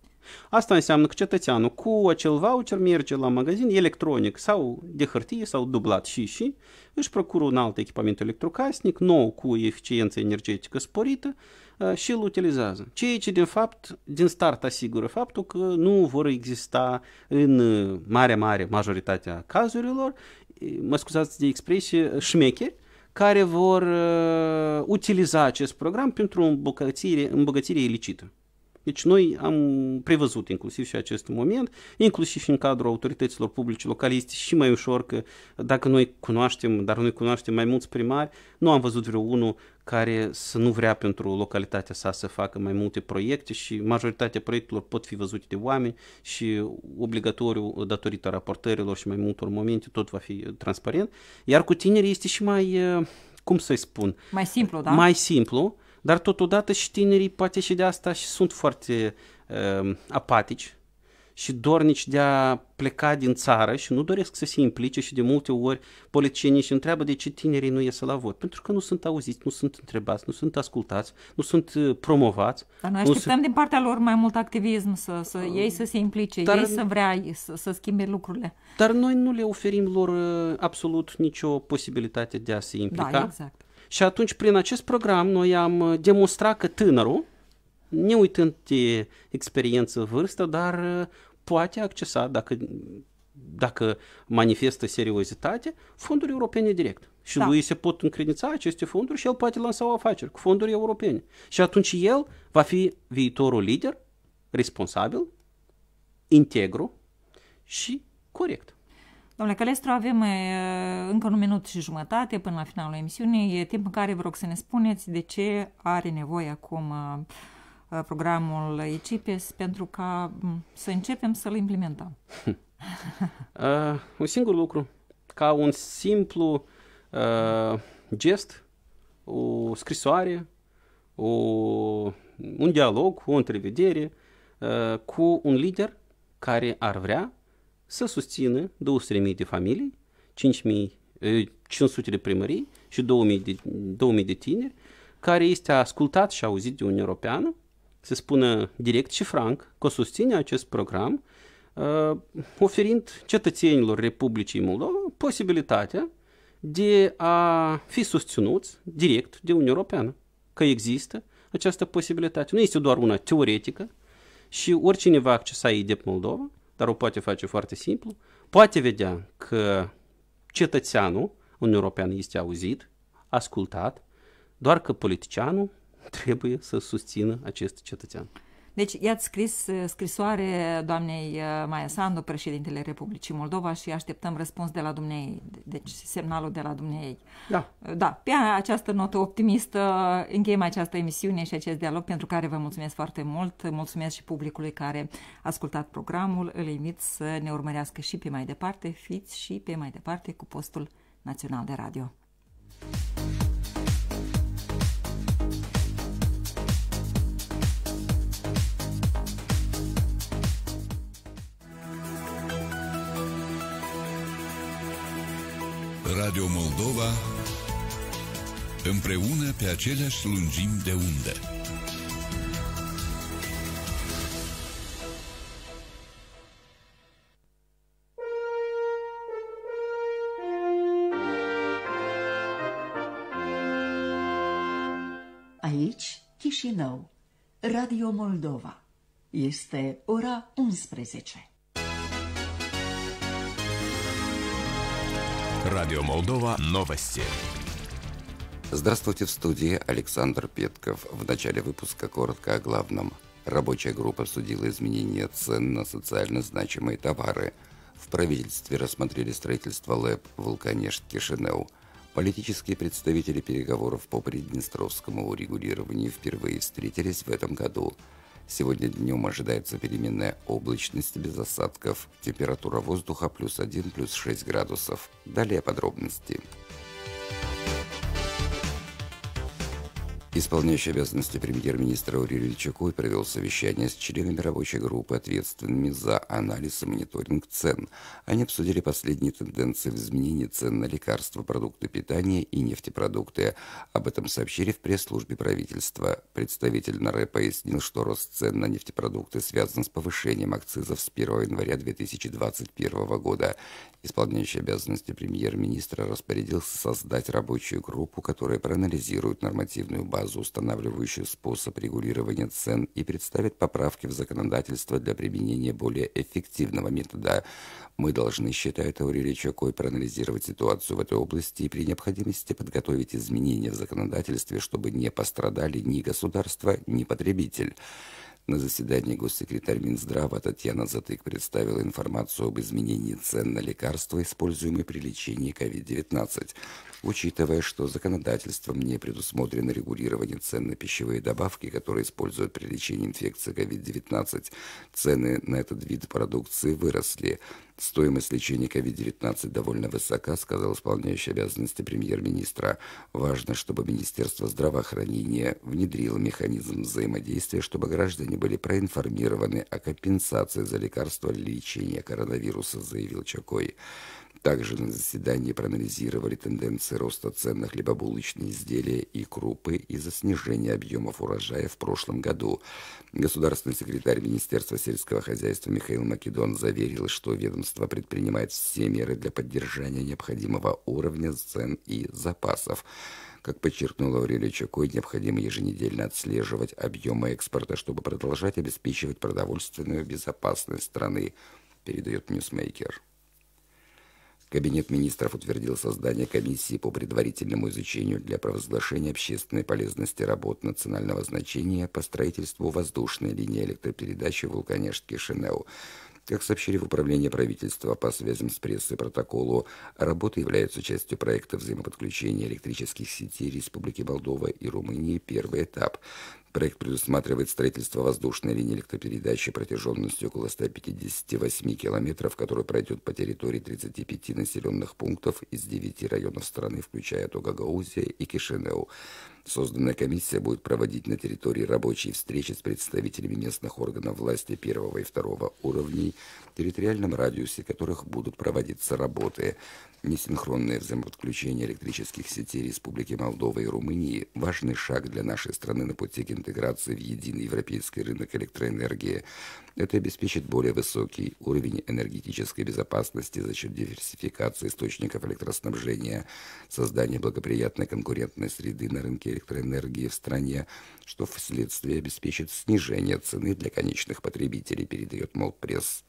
Asta înseamnă că cetățeanul cu acel voucher merge la magazin electronic sau de hârtie sau dublat și și, își procură un alt echipament electrocasnic nou cu eficiență energetică sporită, Ă, și îl utilizează. Ceea ce, din fapt, din start asigură faptul că nu vor exista în ă, mare, mare majoritatea cazurilor, mă scuzați de expresie, șmecheri, care vor ă, utiliza acest program pentru îmbogățire, îmbogățire ilicită. Deci noi am prevăzut inclusiv și acest moment, inclusiv și în cadrul autorităților publice locale, este și mai ușor că dacă noi cunoaștem, dar noi cunoaștem mai mulți primari, nu am văzut vreo unul care să nu vrea pentru localitatea sa să facă mai multe proiecte și majoritatea proiectelor pot fi văzute de oameni și obligatoriu datorită raportărilor și mai multor momente tot va fi transparent. Iar cu tineri este și mai, eh, cum să-i spun? Mai simplu, da? Mai simplu, dar totodată și tinerii poate și de asta și sunt foarte uh, apatici și dornici de a pleca din țară și nu doresc să se implice și de multe ori politicienii și întreabă de ce tinerii nu ies la vot. Pentru că nu sunt auziți, nu sunt întrebați, nu sunt ascultați, nu sunt uh, promovați. Dar noi așteptăm sunt... din partea lor mai mult activism, să, să uh, ei să se implice, dar, ei să vrea să, să schimbe lucrurile. Dar noi nu le oferim lor uh, absolut nicio posibilitate de a se da, implica. Da, exact. Și atunci, prin acest program, noi am uh, demonstrat că tânărul, ne uitând de experiență, vârstă, dar poate accesa, dacă, dacă manifestă seriozitate, fonduri europene direct. Și da. lui se pot încredința aceste fonduri și el poate lansa o afacere cu fonduri europene. Și atunci el va fi viitorul lider, responsabil, integru și corect. Domnule Călestru, avem încă un minut și jumătate până la finalul emisiunii. E timp în care vă rog să ne spuneți de ce are nevoie acum uh, Uh, programul ECIPES pentru ca să începem să-l implementăm? Hm. uh, un singur lucru. Ca un simplu uh, gest, o scrisoare, o, un dialog, o întrevedere uh, cu un lider care ar vrea să susțină 200.000 de familii, 5.000 500 uh, de primării și 2000 de, 2000 de tineri, care este ascultat și auzit de Uniunea Europeană se spună direct și franc că susține acest program, uh, oferind cetățenilor Republicii Moldova posibilitatea de a fi susținuți direct de Uniunea Europeană, că există această posibilitate. Nu este doar una teoretică și oricine va accesa IDEP Moldova, dar o poate face foarte simplu, poate vedea că cetățeanul Uniunea Europeană este auzit, ascultat, doar că politicianul trebuie să susțină acest cetățean. Deci i-ați scris uh, scrisoare doamnei uh, Maia Sandu, președintele Republicii Moldova și așteptăm răspuns de la dumneei, deci semnalul de la dumneei. Da. Uh, da, pe această notă optimistă încheiem această emisiune și acest dialog pentru care vă mulțumesc foarte mult. Mulțumesc și publicului care a ascultat programul. Îl invit să ne urmărească și pe mai departe. Fiți și pe mai departe cu postul național de radio. Thank you Radio Moldova Împreună pe aceleași lungimi de unde. Aici, Chișinău, Radio Moldova. Este ora 11. Радио Молдова новости. Здравствуйте, в студии Александр Петков. В начале выпуска коротко о главном. Рабочая группа обсудила изменения цен на социально значимые товары. В правительстве рассмотрели строительство ЛЭП «Вулканешт-Кишинеу». Политические представители переговоров по приднестровскому урегулированию впервые встретились в этом году – Сегодня днем ожидается переменная облачность без осадков. Температура воздуха плюс 1, плюс 6 градусов. Далее подробности. Исполняющий обязанности премьер-министра Урилий Чукой провел совещание с членами рабочей группы, ответственными за анализ и мониторинг цен. Они обсудили последние тенденции в изменении цен на лекарства, продукты питания и нефтепродукты. Об этом сообщили в пресс-службе правительства. Представитель НАРЭ пояснил, что рост цен на нефтепродукты связан с повышением акцизов с 1 января 2021 года. Исполняющий обязанности премьер-министра распорядился создать рабочую группу, которая проанализирует нормативную базу указу, устанавливающую способ регулирования цен, и представит поправки в законодательство для применения более эффективного метода. Мы должны, считая Аурелия Чокой, проанализировать ситуацию в этой области и при необходимости подготовить изменения в законодательстве, чтобы не пострадали ни государство, ни потребитель. На заседании госсекретарь Минздрава Татьяна Затык представила информацию об изменении цен на лекарства, используемые при лечении COVID-19 учитывая, что законодательством не предусмотрено регулирование цен на пищевые добавки, которые используют при лечении инфекции COVID-19, цены на этот вид продукции выросли. Стоимость лечения COVID-19 довольно высока, сказал исполняющий обязанности премьер-министра. Важно, чтобы Министерство здравоохранения внедрило механизм взаимодействия, чтобы граждане были проинформированы о компенсации за лекарства лечения коронавируса, заявил Чакой. Также на заседании проанализировали тенденции роста цен на хлебобулочные изделия и крупы из-за снижения объемов урожая в прошлом году. Государственный секретарь Министерства сельского хозяйства Михаил Македон заверил, что ведомство предпринимает все меры для поддержания необходимого уровня цен и запасов. Как подчеркнул Аурелия Чакой, необходимо еженедельно отслеживать объемы экспорта, чтобы продолжать обеспечивать продовольственную безопасность страны, передает Ньюсмейкер. Кабинет министров утвердил создание комиссии по предварительному изучению для провозглашения общественной полезности работ национального значения по строительству воздушной линии электропередачи Вулканешки-Шинеу. Как сообщили в Управлении правительства по связям с прессой протоколу, работы являются частью проекта взаимоподключения электрических сетей Республики Молдова и Румынии «Первый этап». Проект предусматривает строительство воздушной линии электропередачи протяженностью около 158 километров, которая пройдет по территории 35 населенных пунктов из 9 районов страны, включая Тугагаузия и Кишинеу. Созданная комиссия будет проводить на территории рабочие встречи с представителями местных органов власти первого и второго уровней, в территориальном радиусе которых будут проводиться работы. Несинхронное взаимоподключение электрических сетей Республики Молдова и Румынии – важный шаг для нашей страны на пути к интеграции в единый европейский рынок электроэнергии. Это обеспечит более высокий уровень энергетической безопасности за счет диверсификации источников электроснабжения, создания благоприятной конкурентной среды на рынке электроэнергии в стране, что вследствие обеспечит снижение цены для конечных потребителей, передает Молпресс.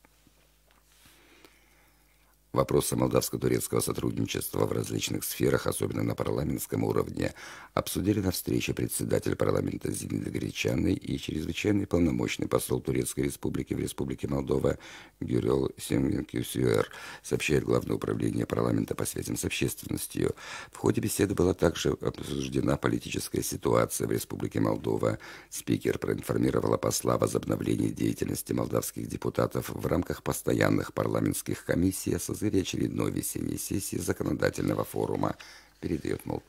Вопросы молдавско-турецкого сотрудничества в различных сферах, особенно на парламентском уровне, обсудили на встрече председатель парламента Зинаида Гречанной и чрезвычайный полномочный посол Турецкой Республики в Республике Молдова Гюрел Семгенкюсюэр, сообщает Главное управление парламента по связям с общественностью. В ходе беседы была также обсуждена политическая ситуация в Республике Молдова. Спикер проинформировала посла о возобновлении деятельности молдавских депутатов в рамках постоянных парламентских комиссий, козырь очередной весенней сессии законодательного форума, передает, мол,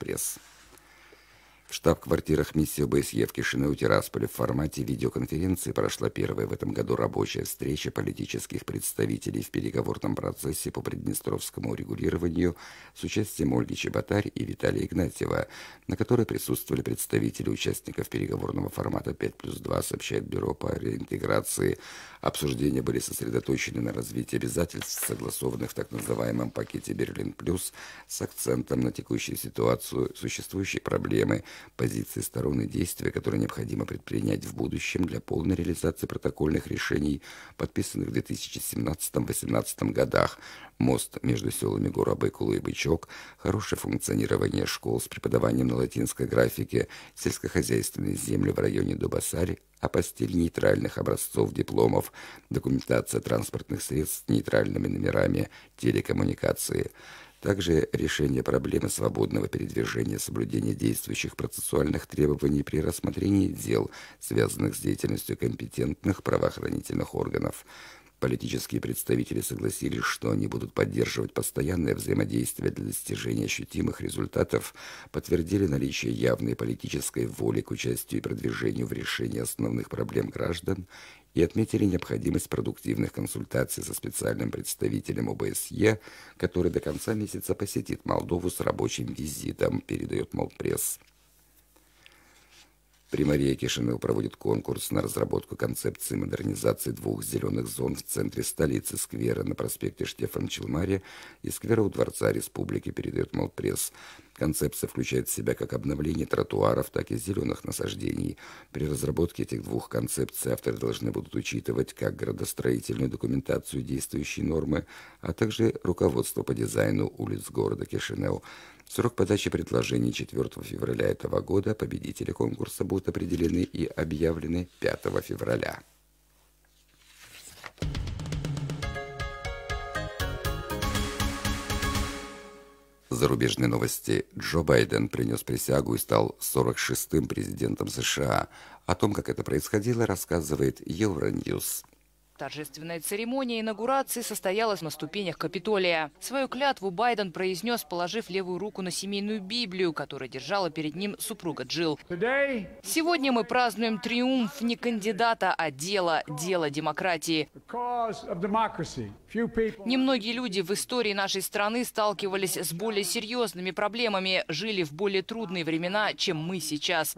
в штаб-квартирах миссии ОБСЕ в Кишинеу Тирасполе в формате видеоконференции прошла первая в этом году рабочая встреча политических представителей в переговорном процессе по приднестровскому регулированию с участием Ольги Чеботарь и Виталия Игнатьева, на которой присутствовали представители участников переговорного формата 5 плюс 2, сообщает Бюро по реинтеграции. Обсуждения были сосредоточены на развитии обязательств, согласованных в так называемом пакете «Берлин плюс» с акцентом на текущую ситуацию, существующие проблемы – позиции сторон и действия, которые необходимо предпринять в будущем для полной реализации протокольных решений, подписанных в 2017-2018 годах. Мост между селами Горабыкулу и Бычок, хорошее функционирование школ с преподаванием на латинской графике, сельскохозяйственные земли в районе Дубасари; апостиль нейтральных образцов дипломов, документация транспортных средств с нейтральными номерами, телекоммуникации – также решение проблемы свободного передвижения соблюдение действующих процессуальных требований при рассмотрении дел, связанных с деятельностью компетентных правоохранительных органов – Политические представители согласились, что они будут поддерживать постоянное взаимодействие для достижения ощутимых результатов, подтвердили наличие явной политической воли к участию и продвижению в решении основных проблем граждан и отметили необходимость продуктивных консультаций со специальным представителем ОБСЕ, который до конца месяца посетит Молдову с рабочим визитом, передает Молдпресс. При Марии Кишинев проводит конкурс на разработку концепции модернизации двух зеленых зон в центре столицы сквера на проспекте Штефан Челмари и сквера у Дворца Республики, передает Молпресс. Концепция включает в себя как обновление тротуаров, так и зеленых насаждений. При разработке этих двух концепций авторы должны будут учитывать как градостроительную документацию действующей нормы, а также руководство по дизайну улиц города Кишинеу. Срок подачи предложений 4 февраля этого года, победители конкурса будут определены и объявлены 5 февраля. Зарубежные новости. Джо Байден принес присягу и стал 46-м президентом США. О том, как это происходило, рассказывает Евроньюз. Торжественная церемония инаугурации состоялась на ступенях Капитолия. Свою клятву Байден произнес, положив левую руку на семейную Библию, которую держала перед ним супруга Джилл. Сегодня мы празднуем триумф не кандидата, а дела, дело демократии. Немногие люди в истории нашей страны сталкивались с более серьезными проблемами, жили в более трудные времена, чем мы сейчас.